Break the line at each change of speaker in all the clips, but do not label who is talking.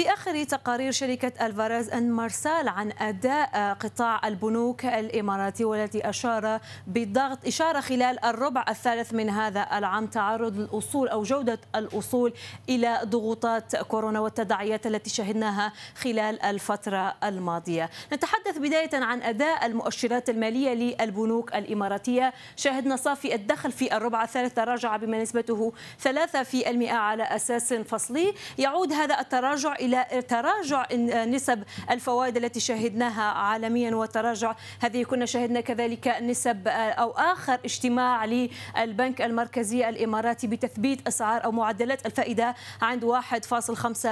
في آخر تقارير شركة الفاراز أن مرسال عن أداء قطاع البنوك الإماراتي والتي أشار بضغط إشارة خلال الربع الثالث من هذا العام تعرض الأصول أو جودة الأصول إلى ضغوطات كورونا والتداعيات التي شهدناها خلال الفترة الماضية نتحدث بداية عن أداء المؤشرات المالية للبنوك الإماراتية شهدنا صافي الدخل في الربع الثالث تراجع بما نسبته 3% على أساس فصلي يعود هذا التراجع إلى إلى تراجع نسب الفوائد التي شهدناها عالميا وتراجع هذه كنا شهدنا كذلك نسب آه، أو آخر اجتماع للبنك المركزي الإماراتي بتثبيت أسعار أو معدلات الفائدة عند 1.5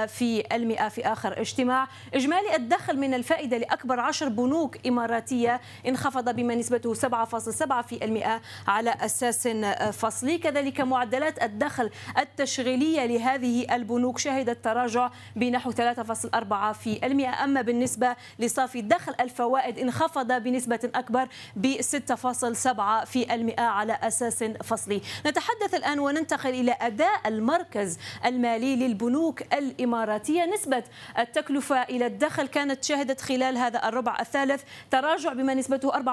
في المئة في آخر اجتماع إجمالي الدخل من الفائدة لأكبر عشر بنوك إماراتية انخفض بما نسبته 7.7% على أساس آه، فصلي كذلك معدلات الدخل التشغيلية لهذه البنوك شهدت تراجع بنحو نحو 3.4% أما بالنسبة لصافي الدخل الفوائد انخفض بنسبة أكبر ب 6.7% على أساس فصلي نتحدث الآن وننتقل إلى أداء المركز المالي للبنوك الإماراتية نسبة التكلفة إلى الدخل كانت شهدت خلال هذا الربع الثالث تراجع بما نسبته 34.3%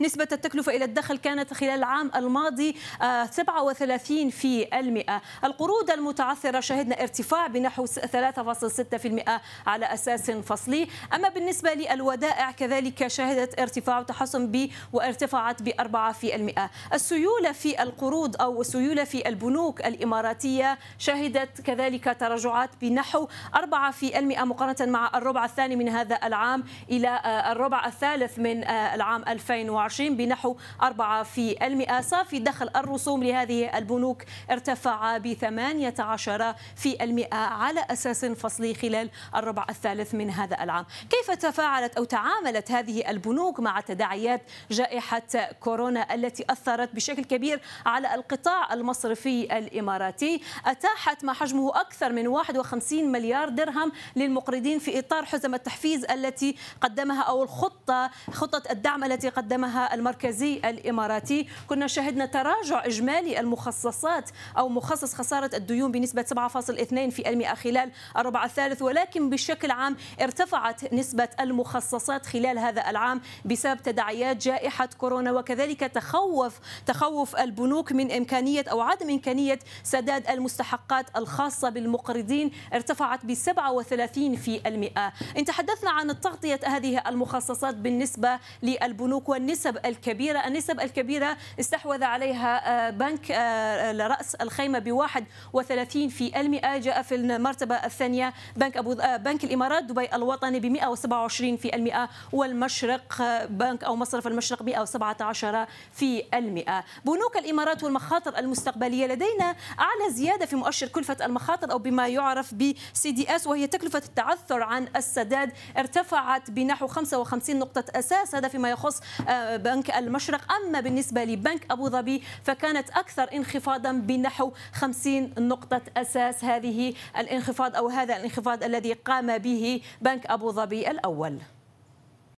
نسبة التكلفة إلى الدخل كانت خلال العام الماضي 37% آه، القروض المتعثرة شهدنا ارتفاع بنحو 3.6% على أساس فصلي أما بالنسبة للودائع كذلك شهدت ارتفاع وتحسن ب وارتفعت ب 4% السيولة في القروض أو السيولة في البنوك الإماراتية شهدت كذلك تراجعات بنحو 4% مقارنة مع الربع الثاني من هذا العام إلى آه، الربع الثالث من آه، العام 2020 بنحو 4% صافي دخل الرسوم لهذه البنوك ارتفع ب 18 في المئة على أساس فصلي خلال الربع الثالث من هذا العام كيف تفاعلت أو تعاملت هذه البنوك مع تداعيات جائحة كورونا التي أثرت بشكل كبير على القطاع المصرفي الإماراتي أتاحت ما حجمه أكثر من 51 مليار درهم للمقرضين في إطار حزم التحفيز التي قدمها أو الخطة خطة الدعم التي قدمها المركزي الإماراتي كنا شهدنا تراجع إجمالي المخصصات أو مخصص خسارة الديون بنسبة المئة خلال الربع الثالث ولكن بشكل عام ارتفعت نسبة المخصصات خلال هذا العام بسبب تداعيات جائحة كورونا وكذلك تخوف تخوف البنوك من إمكانية أو عدم إمكانية سداد المستحقات الخاصة بالمقرضين ارتفعت ب 37% إن تحدثنا عن تغطية هذه المخصصات بالنسبة للبنوك والنسب الكبيرة النسب الكبيرة استحوذ عليها آه، بنك آه، آه، رأس الخيمة ب 31% المئة جاء في المرتبة الثانية بنك أبو آه، بنك الإمارات دبي الوطني ب 127 في المئة والمشرق بنك أو مصرف المشرق 117 في المئة بنوك الإمارات والمخاطر المستقبلية لدينا أعلى زيادة في مؤشر كلفة المخاطر أو بما يعرف ب سي دي اس وهي تكلفة التعثر عن السداد ارتفعت بنحو 55 نقطة أساس هذا فيما يخص آه، بنك المشرق أما بالنسبة لبنك أبو ظبي فكانت أكثر انخفاضا بنحو 50 نقطة أساس قياس هذه الانخفاض أو هذا الانخفاض الذي قام به بنك أبو ظبي الأول